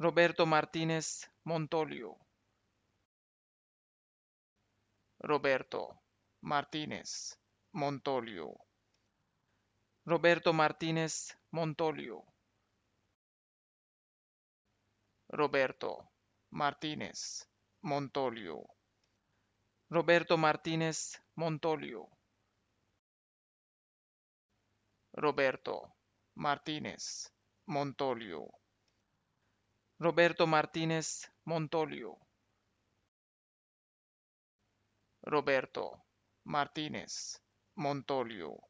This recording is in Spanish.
Roberto Martínez Montolio. Roberto Martínez Montolio. Roberto Martínez Montolio. Roberto Martínez Montolio. Roberto Martínez Montolio. Roberto Martínez Montolio. Roberto Martínez Montolio. Roberto Martínez Montolio.